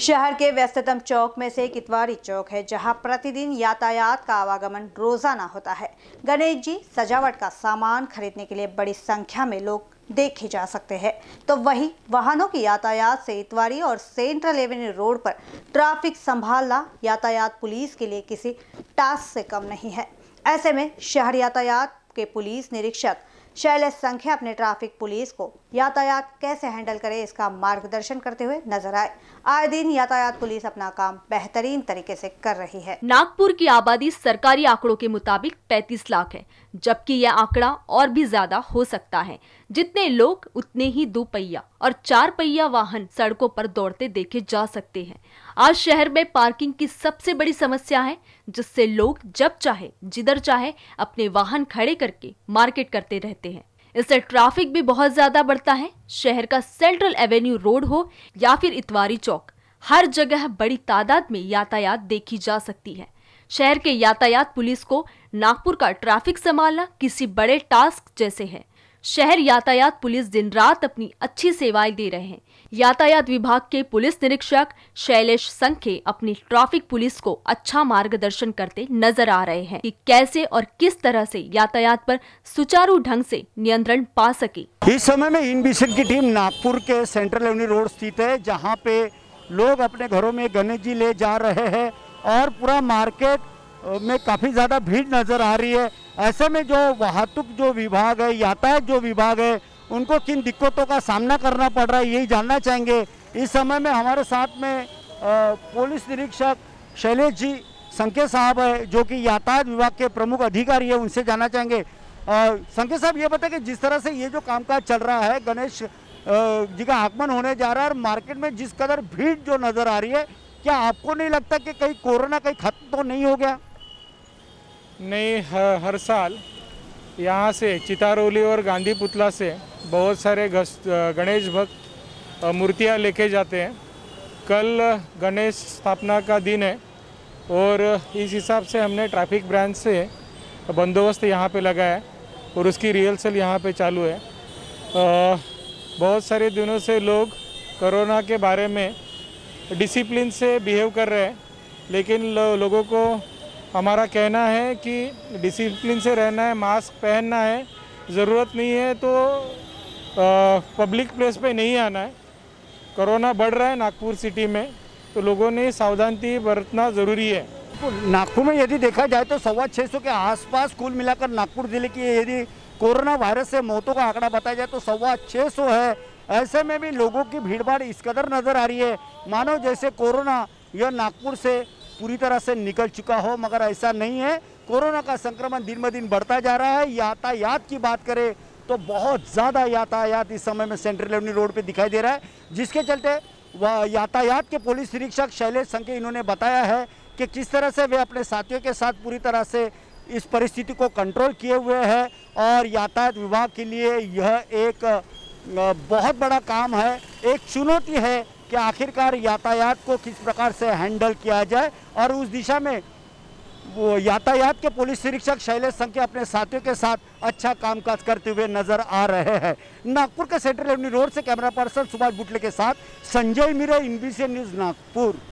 शहर के व्यस्ततम चौक में से कितवारी चौक है जहां प्रतिदिन यातायात का आवागमन रोजाना होता है गणेश जी सजावट का सामान खरीदने के लिए बड़ी संख्या में लोग देखे जा सकते हैं तो वही वाहनों की यातायात से इतवारी और सेंट्रल एवेन्यू रोड पर ट्रैफिक संभालना यातायात पुलिस के लिए किसी टास्क से कम नहीं है ऐसे में शहर यातायात के पुलिस निरीक्षक शैलेश संख्या अपने ट्रैफिक पुलिस को यातायात कैसे हैंडल करे इसका मार्गदर्शन करते हुए नजर आए आए दिन यातायात पुलिस अपना काम बेहतरीन तरीके से कर रही है नागपुर की आबादी सरकारी आंकड़ों के मुताबिक 35 लाख है जबकि यह आंकड़ा और भी ज्यादा हो सकता है जितने लोग उतने ही दो पहिया और चार पहिया वाहन सड़कों पर दौड़ते देखे जा सकते हैं आज शहर में पार्किंग की सबसे बड़ी समस्या है जिससे लोग जब चाहे जिधर चाहे अपने वाहन खड़े करके मार्केट करते रहते सकते हैं इससे ट्रैफिक भी बहुत ज्यादा बढ़ता है शहर का सेंट्रल एवेन्यू रोड हो या फिर इतवारी चौक हर जगह बड़ी तादाद में यातायात देखी जा सकती है शहर के यातायात पुलिस को नागपुर का ट्रैफिक संभालना किसी बड़े टास्क जैसे है शहर यातायात पुलिस दिन रात अपनी अच्छी सेवाएं दे रहे हैं यातायात विभाग के पुलिस निरीक्षक शैलेश संखे अपनी ट्रैफिक पुलिस को अच्छा मार्गदर्शन करते नजर आ रहे हैं कि कैसे और किस तरह से यातायात पर सुचारू ढंग से नियंत्रण पा सके इस समय में इन मिशन की टीम नागपुर के सेंट्रल एवनी रोड स्थित है जहाँ पे लोग अपने घरों में गणेश जी ले जा रहे हैं और पूरा मार्केट में काफ़ी ज़्यादा भीड़ नज़र आ रही है ऐसे में जो वाहतुक जो विभाग है यातायात जो विभाग है उनको किन दिक्कतों का सामना करना पड़ रहा है यही जानना चाहेंगे इस समय में हमारे साथ में पुलिस निरीक्षक शैलेश जी संकेत साहब है जो कि यातायात विभाग के प्रमुख अधिकारी है उनसे जाना चाहेंगे संकेत साहब ये बताए कि जिस तरह से ये जो कामकाज चल रहा है गणेश जी का आगमन होने जा रहा है और मार्केट में जिस कदर भीड़ जो नज़र आ रही है क्या आपको नहीं लगता कि कहीं कोरोना कहीं खत्म तो नहीं हो गया नहीं हर साल यहाँ से चितारौली और गांधी पुतला से बहुत सारे गणेश भक्त मूर्तियाँ लेके जाते हैं कल गणेश स्थापना का दिन है और इस हिसाब से हमने ट्रैफिक ब्रांच से बंदोबस्त यहाँ पे लगाया और उसकी रिहर्सल यहाँ पे चालू है आ, बहुत सारे दिनों से लोग कोरोना के बारे में डिसिप्लिन से बिहेव कर रहे हैं लेकिन लो, लोगों को हमारा कहना है कि डिसिप्लिन से रहना है मास्क पहनना है ज़रूरत नहीं है तो आ, पब्लिक प्लेस पे नहीं आना है कोरोना बढ़ रहा है नागपुर सिटी में तो लोगों ने सावधानी बरतना ज़रूरी है नागपुर में यदि देखा जाए तो सवा छः सौ के आसपास कुल मिलाकर नागपुर ज़िले की यदि कोरोना वायरस से मौतों का आंकड़ा बताया जाए तो सवा छः सौ है ऐसे में भी लोगों की भीड़ इस कदर नज़र आ रही है मानो जैसे कोरोना यह नागपुर से पूरी तरह से निकल चुका हो मगर ऐसा नहीं है कोरोना का संक्रमण दिन ब दिन बढ़ता जा रहा है यातायात की बात करें तो बहुत ज़्यादा यातायात इस समय में सेंट्रल एवन्यू रोड पे दिखाई दे रहा है जिसके चलते वह यातायात के पुलिस निरीक्षक शैलेश संके इन्होंने बताया है कि किस तरह से वे अपने साथियों के साथ पूरी तरह से इस परिस्थिति को कंट्रोल किए हुए हैं और यातायात विभाग के लिए यह एक बहुत बड़ा काम है एक चुनौती है कि आखिरकार यातायात को किस प्रकार से हैंडल किया जाए और उस दिशा में वो यातायात के पुलिस निरीक्षक शैलेश संख्य अपने साथियों के साथ अच्छा कामकाज करते हुए नजर आ रहे हैं नागपुर के सेंट्रल एवन्यू रोड से कैमरा पर्सन सुभाष बुटले के साथ संजय मीरा इन न्यूज़ नागपुर